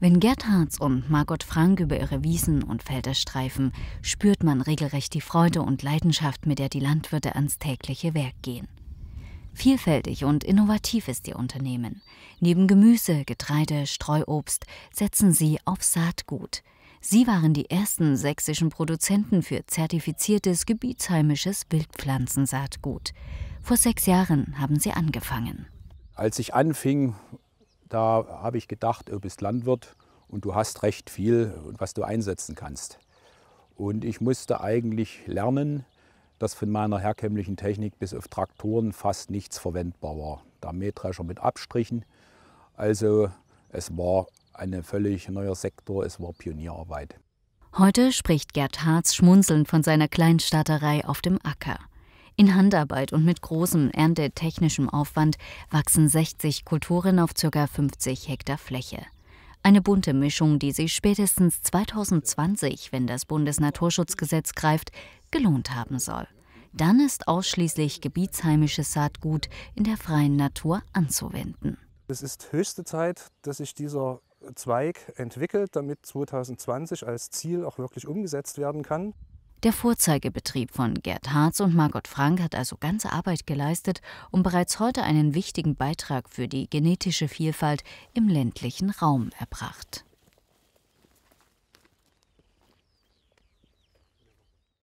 Wenn Gerd Harz und Margot Frank über ihre Wiesen und Felder streifen, spürt man regelrecht die Freude und Leidenschaft, mit der die Landwirte ans tägliche Werk gehen. Vielfältig und innovativ ist ihr Unternehmen. Neben Gemüse, Getreide, Streuobst setzen sie auf Saatgut. Sie waren die ersten sächsischen Produzenten für zertifiziertes gebietsheimisches Wildpflanzensaatgut. Vor sechs Jahren haben sie angefangen. Als ich anfing, da habe ich gedacht, du bist Landwirt und du hast recht viel, was du einsetzen kannst. Und ich musste eigentlich lernen, dass von meiner herkömmlichen Technik bis auf Traktoren fast nichts verwendbar war. Da Mähdrescher mit Abstrichen. Also es war ein völlig neuer Sektor, es war Pionierarbeit. Heute spricht Gerd Harz schmunzelnd von seiner Kleinstaaterei auf dem Acker. In Handarbeit und mit großem erntetechnischem Aufwand wachsen 60 Kulturen auf ca. 50 Hektar Fläche. Eine bunte Mischung, die sich spätestens 2020, wenn das Bundesnaturschutzgesetz greift, gelohnt haben soll. Dann ist ausschließlich gebietsheimisches Saatgut in der freien Natur anzuwenden. Es ist höchste Zeit, dass sich dieser Zweig entwickelt, damit 2020 als Ziel auch wirklich umgesetzt werden kann. Der Vorzeigebetrieb von Gerd Harz und Margot Frank hat also ganze Arbeit geleistet, um bereits heute einen wichtigen Beitrag für die genetische Vielfalt im ländlichen Raum erbracht.